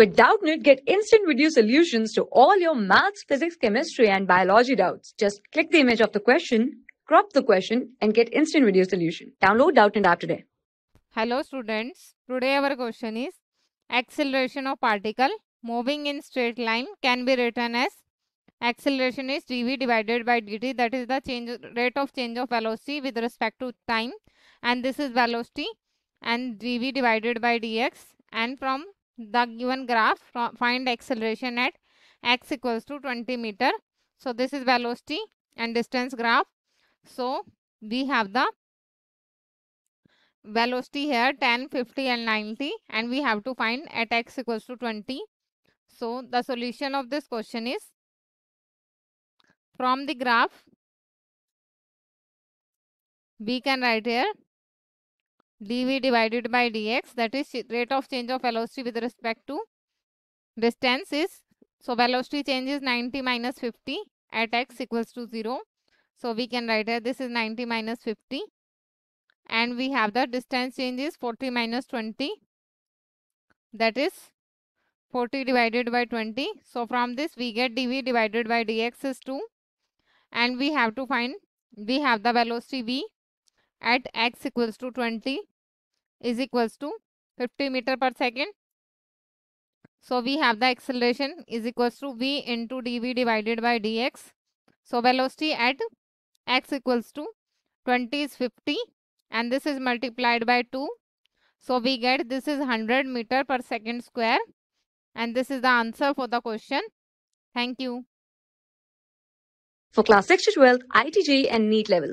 With Doubtnit, get instant video solutions to all your maths, physics, chemistry, and biology doubts. Just click the image of the question, crop the question, and get instant video solution. Download Doubtnit app today. Hello students. Today our question is acceleration of particle moving in straight line can be written as acceleration is dv divided by dt that is the change rate of change of velocity with respect to time and this is velocity and dv divided by dx and from the given graph find acceleration at x equals to 20 meter so this is velocity and distance graph so we have the velocity here 10 50 and 90 and we have to find at x equals to 20 so the solution of this question is from the graph we can write here dv divided by dx that is rate of change of velocity with respect to distance is so velocity change is 90 minus 50 at x equals to 0 so we can write here this is 90 minus 50 and we have the distance change is 40 minus 20 that is 40 divided by 20 so from this we get dv divided by dx is 2 and we have to find we have the velocity v at x equals to 20 is equals to 50 meter per second. So we have the acceleration is equals to v into dv divided by dx. So velocity at x equals to 20 is 50 and this is multiplied by 2. So we get this is 100 meter per second square and this is the answer for the question. Thank you. For class 6 to 12, ITG and NEET level